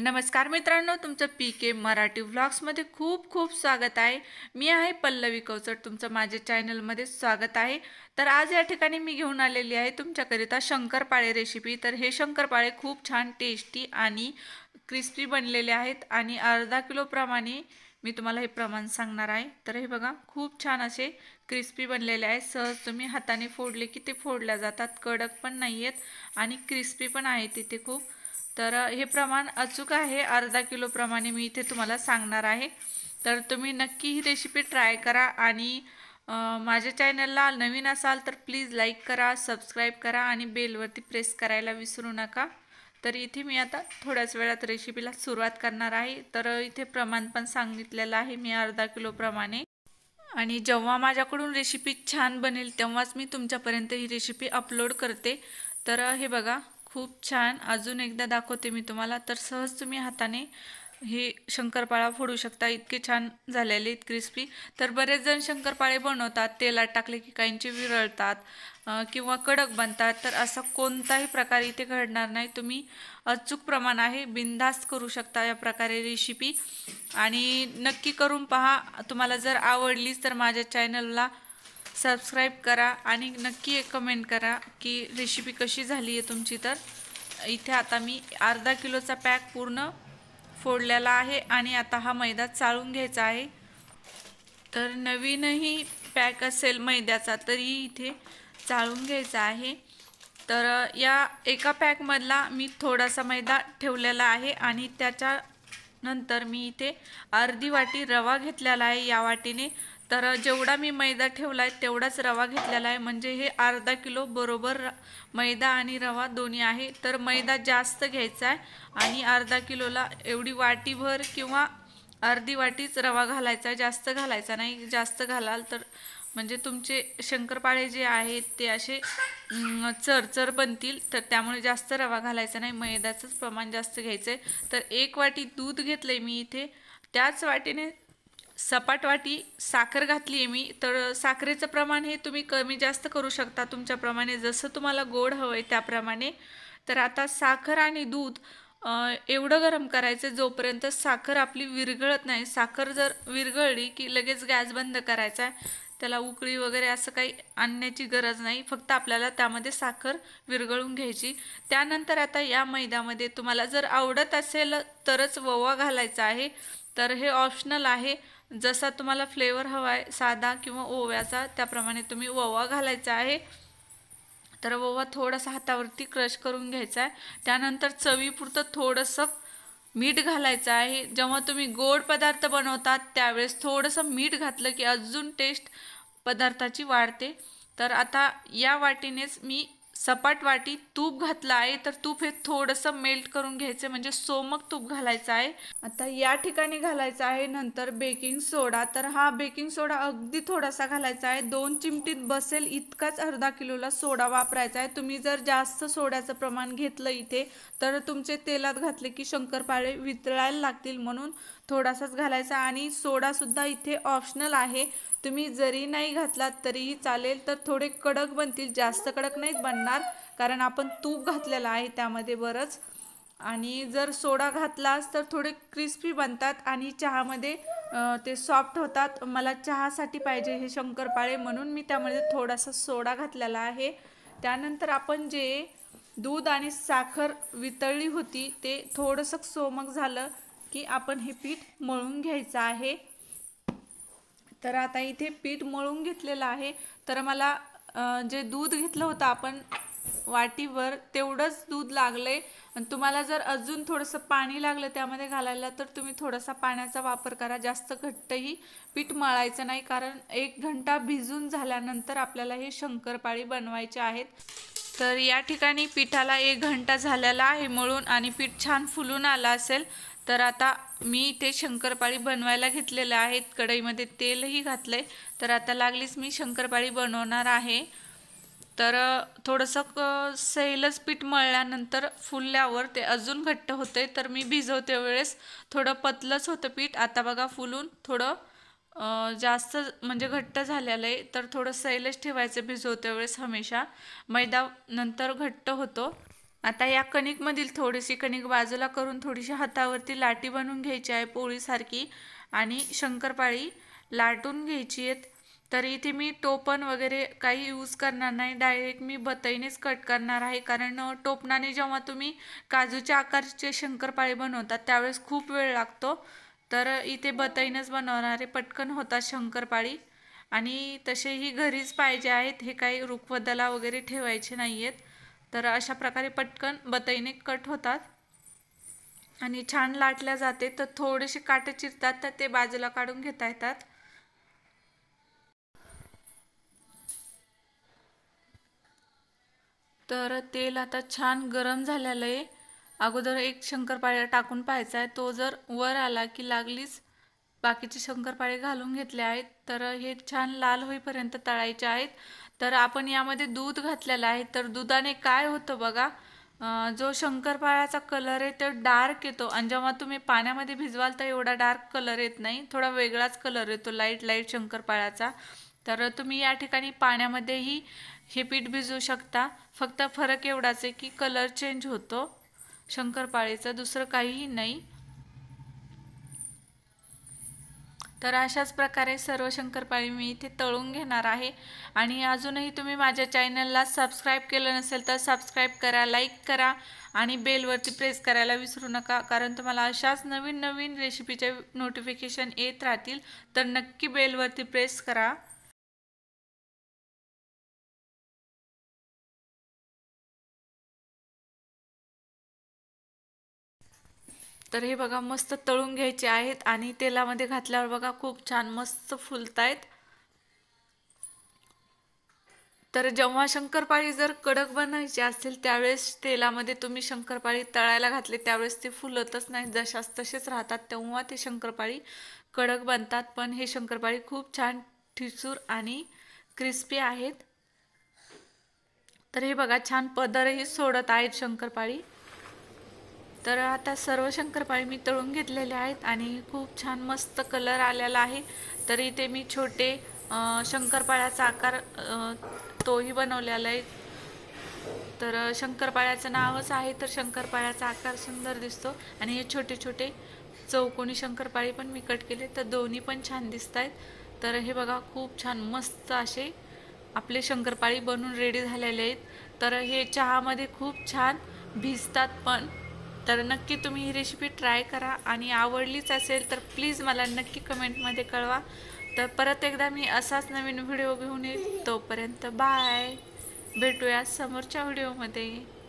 नमस्कार मित्रांनो तुमचं पी के मराठी व्लॉग्समध्ये खूप खूप स्वागत आहे मी आहे पल्लवी कवचट तुमचं माझ्या चॅनलमध्ये स्वागत आहे तर आज या ठिकाणी मी घेऊन आलेली आहे तुमच्याकरिता शंकरपाळे रेसिपी तर हे शंकरपाळे खूप छान टेस्टी आणि क्रिस्पी बनलेले आहेत आणि अर्धा किलोप्रमाणे मी तुम्हाला हे प्रमाण सांगणार आहे तर हे बघा खूप छान असे क्रिस्पी बनलेले आहेत सहज तुम्ही हाताने फोडले की ते फोडल्या जातात कडक पण नाही आहेत आणि क्रिस्पी पण आहे तिथे खूप तर हे प्रमाण अचूक आहे अर्धा किलोप्रमाणे मी इथे तुम्हाला सांगणार आहे तर तुम्ही नक्की ही रेसिपी ट्राय करा आणि माझ्या चॅनलला नवीन असाल तर प्लीज लाईक करा सबस्क्राईब करा आणि बेलवरती प्रेस करायला विसरू नका तर इथे मी आता थोड्याच वेळात रेसिपीला सुरुवात करणार आहे तर इथे प्रमाण पण सांगितलेलं आहे मी अर्धा किलोप्रमाणे आणि जेव्हा माझ्याकडून रेसिपी छान बनेल तेव्हाच मी तुमच्यापर्यंत ही रेसिपी अपलोड करते तर हे बघा खूप छान अजून एकदा दाखवते मी तुम्हाला तर सहज तुम्ही हाताने हे शंकरपाळा फोडू शकता इतके छान झालेले आहेत क्रिस्पी तर बरेच जण शंकरपाळे बनवतात तेलात टाकले की काहींचे विरळतात किंवा कडक बनतात तर असा कोणताही प्रकार इथे घडणार नाही तुम्ही अचूक प्रमाण आहे बिनधास्त करू शकता या प्रकारे रेसिपी आणि नक्की करून पहा तुम्हाला जर आवडलीच तर माझ्या चॅनलला सबस्क्राईब करा आणि नक्की एक कमेंट करा की रेसिपी कशी झाली आहे तुमची तर इथे आता मी अर्धा किलोचा पॅक पूर्ण फोडलेला आहे आणि आता हा मैदा चाळून घ्यायचा आहे तर नवीनही पॅक असेल मैद्याचा तरी इथे चाळून घ्यायचा आहे तर या एका पॅकमधला मी थोडासा मैदा ठेवलेला आहे आणि त्याच्या नंतर मी इथे अर्धी वाटी रवा घेतलेला आहे या वाटीने तर जेवढा मी मैदा ठेवला आहे तेवढाच रवा घेतलेला आहे म्हणजे हे अर्धा किलो बरोबर मैदा आणि रवा दोन्ही आहे तर मैदा जास्त घ्यायचा आहे आणि अर्धा किलोला एवढी वाटीभर किंवा अर्धी वाटीच रवा घालायचा आहे जास्त घालायचा नाही जास्त घालाल तर म्हणजे तुमचे शंकरपाळे जे आहेत ते असे चरचर बनतील तर त्यामुळे जास्त रवा घालायचा नाही मैद्याचंच प्रमाण जास्त घ्यायचं आहे तर एक वाटी दूध घेतलं आहे मी इथे त्याच वाटीने सपाट वाटी साखर घातली आहे मी तर साखरेचं प्रमाण हे तुम्ही कमी जास्त करू शकता तुमच्याप्रमाणे जसं तुम्हाला गोड हवं आहे त्याप्रमाणे तर आता साखर आणि दूध एवढं गरम करायचं जोपर्यंत साखर आपली विरघळत नाही साखर जर विरघळली की लगेच गॅस बंद करायचा त्याला उकळी वगैरे असं काही आणण्याची गरज नाही फक्त आपल्याला त्यामध्ये साखर विरघळून घ्यायची त्यानंतर आता या मैद्यामध्ये तुम्हाला जर आवडत असेल तरच ववा घालायचा आहे तर हे ऑप्शनल आहे जसा तुम्हाला फ्लेवर हवा आहे साधा किंवा ओव्याचा त्याप्रमाणे तुम्ही ओवा घालायचा आहे तर ओवा थोडासा हातावरती क्रश करून घ्यायचा आहे त्यानंतर चवीपुरतं थोडंसं मीठ घालायचं आहे जेव्हा तुम्ही गोड पदार्थ बनवतात त्यावेळेस थोडंसं मीठ घातलं की अजून टेस्ट पदार्थाची वाढते तर आता या वाटीनेच मी सपाट वाटीत तूप घातलं आहे तर तूप हे थोडंसं मेल्ट करून घ्यायचं म्हणजे सोमक तूप घालायचं आहे आता या ठिकाणी घालायचं आहे नंतर बेकिंग सोडा तर हा बेकिंग सोडा अगदी थोडासा घालायचा आहे दोन चिमटीत बसेल इतकाच अर्धा किलोला सोडा वापरायचा आहे तुम्ही जर जास्त सोड्याचं प्रमाण घेतलं इथे तर तुमचे तेलात घातले की शंकरपाळे वितळायला लागतील म्हणून थोडासाच घालायचा आणि सोडासुद्धा इथे ऑप्शनल आहे तुम्ही जरी नाही घातलात तरीही चालेल तर थोडे कडक बनतील जास्त कडक नाही बनणार कारण आपण तूप घातलेलं आहे त्यामध्ये बरंच आणि जर सोडा घातलास तर थोडे क्रिस्पी बनतात आणि चहामध्ये ते सॉफ्ट होतात मला चहासाठी पाहिजे हे शंकरपाळे म्हणून मी त्यामध्ये थोडासा सोडा घातलेला आहे त्यानंतर आपण जे दूध आणि साखर वितळली होती ते थोडंसं सोमक झालं की आपण हे पीठ मळून घ्यायचं आहे तर आता इथे पीठ मळून घेतलेलं आहे तर मला जे दूध घेतलं होतं आपण वाटीवर तेवढंच दूध लागलं आहे तुम्हाला जर अजून थोडंसं पाणी लागलं त्यामध्ये घालायला तर तुम्ही थोडासा पाण्याचा वापर करा जास्त घट्टही पीठ मळायचं नाही कारण एक घंटा भिजून झाल्यानंतर आपल्याला हे शंकरपाळी बनवायचे आहेत तर या ठिकाणी पिठाला एक घंटा झालेला आहे मळून आणि पीठ छान फुलून आला असेल तर आता मी इथे शंकरपाळी बनवायला घेतलेलं आहे कढईमध्ये तेलही घातलं आहे तर आता लागलीच मी शंकरपाळी बनवणार आहे तर थोडंसं क सैलच पीठ मळल्यानंतर फुलल्यावर ते अजून घट्ट होते तर मी भिजवते वेळेस थोडं पतलंच होतं पीठ आता बघा फुलून थोडं जास्त म्हणजे घट्ट झालेलं आहे तर थोडं सैलच ठेवायचं भिजवत्या वेळेस हमेशा मैदा नंतर घट्ट होतो आता या कणिकमधील थोडीशी कणिक बाजूला करून थोडीशी हातावरती लाटी बनवून घ्यायची आहे पोळीसारखी आणि शंकरपाळी लाटून घ्यायची आहेत तर इथे मी टोपण वगैरे काही यूज करणार नाही डायरेक्ट मी बतईनेच कट करणार आहे कारण टोपणाने जेव्हा तुम्ही काजूच्या आकारचे शंकरपाळी बनवतात त्यावेळेस खूप वेळ लागतो तर इथे बताईनच बनवणारे पटकन होतात शंकरपाळी आणि तसेही घरीच पाहिजे आहेत हे काही रुखवदला वगैरे ठेवायचे नाही आहेत तर अशा प्रकारे पटकन बतईने कट होतात आणि छान लाटल्या जाते तर थोडेसे काटे चिरतात तर ते बाजूला काढून घेता येतात तर तेल आता छान गरम झालेलं आहे अगोदर एक शंकरपाळ्या टाकून पाहायचा आहे तो जर वर आला की लागलीच बाकीचे शंकरपाळे घालून घेतले आहेत तर हे छान लाल होईपर्यंत तळायचे आहेत तर आपण यामध्ये दूध घातलेलं आहे तर दुधाने काय होतं बघा जो शंकरपाळ्याचा कलर आहे तो डार्क येतो आणि जेव्हा तुम्ही पाण्यामध्ये भिजवाल तर एवढा डार्क कलर येत नाही थोडा वेगळाच कलर येतो लाईट लाईट शंकरपाळ्याचा तर तुम्ही या ठिकाणी पाण्यामध्येही हे पीठ भिजवू शकता फक्त फरक एवढाच आहे की कलर चेंज होतो शंकरपाळीचं दुसरं काहीही नाही तर अशाच प्रकारे सर्व शंकरपाळी मी इथे तळून घेणार आहे आणि अजूनही तुम्ही माझ्या चॅनलला सबस्क्राईब केलं नसेल तर सबस्क्राईब करा लाईक करा आणि बेलवरती प्रेस करायला विसरू नका कारण तुम्हाला अशाच नवीन नवीन रेसिपीचे नोटिफिकेशन येत राहतील तर नक्की बेलवरती प्रेस करा तर हे बघा मस्त तळून घ्यायचे आहेत आणि तेलामध्ये घातल्यावर बघा खूप छान मस्त आहेत तर जेव्हा शंकरपाळी जर कडक बनवायची असेल त्यावेळेस तेलामध्ये तुम्ही शंकरपाळी तळायला घातले त्यावेळेस ते फुलतच नाही जशाच तसेच राहतात तेव्हा ते शंकरपाळी कडक बनतात पण हे शंकरपाळी खूप छान ठिसूर आणि क्रिस्पी आहेत तर हे बघा छान पदरही सोडत आहेत शंकरपाळी तर आता सर्व शंकरपाळी मी तळून घेतलेले आहेत आणि खूप छान मस्त कलर आलेला आहे तर इथे मी छोटे शंकरपाळ्याचा आकार तोही बनवलेला आहे तर शंकरपाळ्याचं नावच आहे तर शंकरपाळ्याचा आकार सुंदर दिसतो आणि हे छोटे छोटे चौकोनी शंकरपाळी पण मी कट केले तर दोन्ही पण छान दिसत आहेत तर हे बघा खूप छान मस्त असे आपले शंकरपाळी बनून रेडी झालेले आहेत तर हे चहामध्ये खूप छान भिजतात पण तर नक्की तुम्ही ही रेसिपी ट्राय करा आणि आवडलीच असेल तर प्लीज मला नक्की कमेंटमध्ये कळवा तर परत एकदा मी असाच नवीन व्हिडिओ घेऊन येईल तोपर्यंत बाय भेटूया समोरच्या व्हिडिओमध्ये